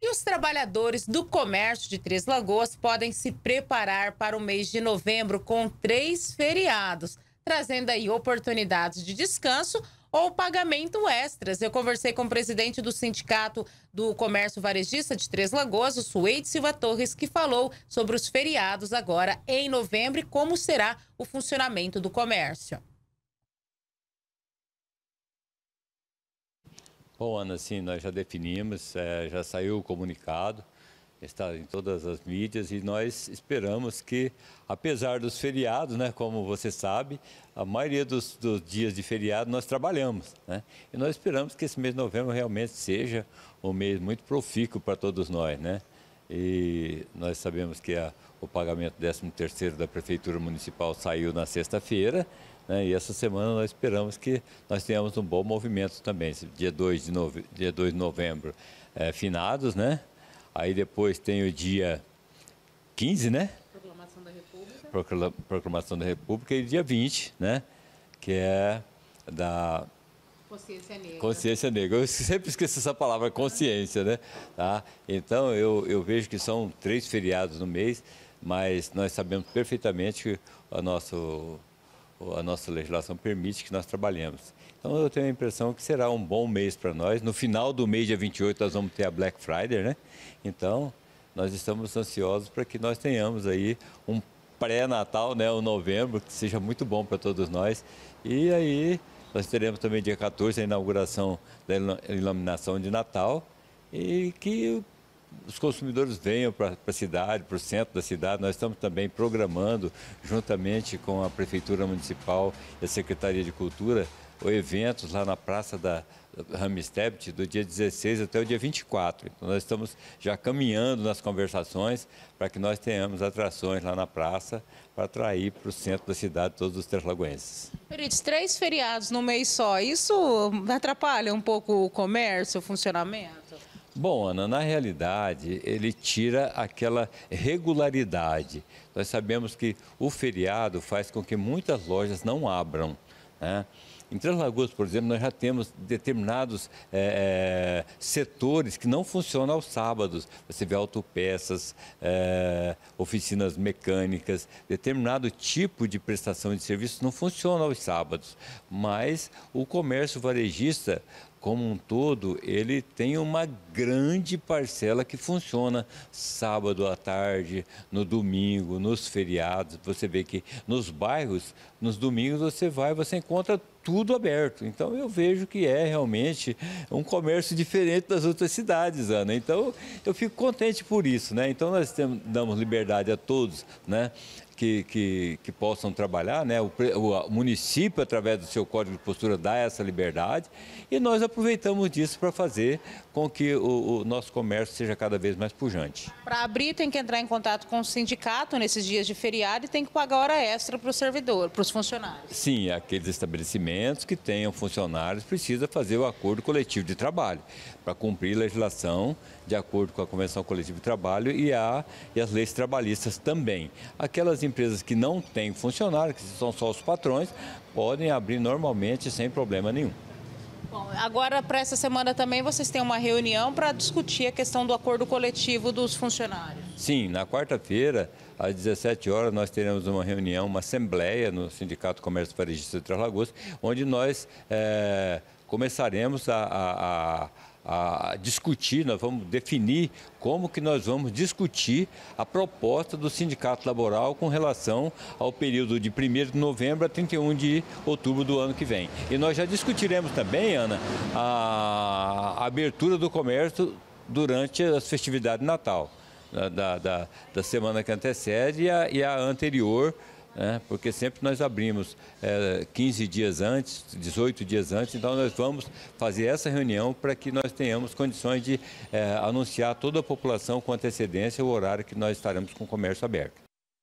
e os trabalhadores do comércio de Três Lagoas podem se preparar para o mês de novembro com três feriados, trazendo aí oportunidades de descanso ou pagamento extras. Eu conversei com o presidente do Sindicato do Comércio Varejista de Três Lagoas, o Suede Silva Torres, que falou sobre os feriados agora em novembro e como será o funcionamento do comércio. Bom, Ana, sim, nós já definimos, é, já saiu o comunicado, está em todas as mídias e nós esperamos que, apesar dos feriados, né, como você sabe, a maioria dos, dos dias de feriado nós trabalhamos, né? E nós esperamos que esse mês de novembro realmente seja um mês muito profícuo para todos nós, né? e nós sabemos que a, o pagamento 13º da Prefeitura Municipal saiu na sexta-feira, né, e essa semana nós esperamos que nós tenhamos um bom movimento também, dia 2 de, nove, dia 2 de novembro é, finados, né? Aí depois tem o dia 15, né? Proclamação da República. Proclamação da República e dia 20, né? Que é da Consciência negra. Consciência negra. Eu sempre esqueço essa palavra, consciência, né? Tá? Então, eu, eu vejo que são três feriados no mês, mas nós sabemos perfeitamente que a, nosso, a nossa legislação permite que nós trabalhemos. Então, eu tenho a impressão que será um bom mês para nós. No final do mês, dia 28, nós vamos ter a Black Friday, né? Então, nós estamos ansiosos para que nós tenhamos aí um pré-natal, né? O um novembro, que seja muito bom para todos nós. E aí nós teremos também dia 14 a inauguração da iluminação de Natal e que os consumidores venham para a cidade, para o centro da cidade. Nós estamos também programando, juntamente com a Prefeitura Municipal e a Secretaria de Cultura, eventos lá na Praça da Ramstept do dia 16 até o dia 24. Então, nós estamos já caminhando nas conversações para que nós tenhamos atrações lá na praça para atrair para o centro da cidade todos os terlagoenses. Perite, três feriados no mês só, isso atrapalha um pouco o comércio, o funcionamento? Bom, Ana, na realidade, ele tira aquela regularidade. Nós sabemos que o feriado faz com que muitas lojas não abram. Né? Em Três Lagoas, por exemplo, nós já temos determinados é, setores que não funcionam aos sábados. Você vê autopeças, é, oficinas mecânicas, determinado tipo de prestação de serviço não funciona aos sábados. Mas o comércio varejista, como um todo, ele tem uma grande parcela que funciona sábado à tarde, no domingo, nos feriados. Você vê que nos bairros, nos domingos você vai, você encontra tudo aberto. Então eu vejo que é realmente um comércio diferente das outras cidades, Ana. Então eu fico contente por isso, né? Então nós temos, damos liberdade a todos, né? que, que, que, possam trabalhar, né? O, o, município, através do seu código de postura, dá essa liberdade e nós aproveitamos disso para fazer com que o, o, nosso comércio seja cada vez mais pujante. Para abrir, tem que entrar em contato com o sindicato nesses dias de feriado e tem que pagar hora extra para o servidor, para os funcionários. Sim, aqueles estabelecimentos que tenham funcionários precisa fazer o acordo coletivo de trabalho para cumprir a legislação de acordo com a Convenção Coletiva de Trabalho e, a, e as leis trabalhistas também. Aquelas empresas que não têm funcionários que são só os patrões, podem abrir normalmente sem problema nenhum. Bom, agora para essa semana também vocês têm uma reunião para discutir a questão do acordo coletivo dos funcionários. Sim, na quarta-feira, às 17 horas, nós teremos uma reunião, uma assembleia no Sindicato Comércio Varejista de Três Lagoas, onde nós é, começaremos a, a a discutir, nós vamos definir como que nós vamos discutir a proposta do sindicato laboral com relação ao período de 1 de novembro a 31 de outubro do ano que vem. E nós já discutiremos também, Ana, a abertura do comércio durante as festividades de Natal, da, da, da semana que antecede e a, e a anterior né? porque sempre nós abrimos é, 15 dias antes, 18 dias antes, então nós vamos fazer essa reunião para que nós tenhamos condições de é, anunciar a toda a população com antecedência o horário que nós estaremos com o comércio aberto.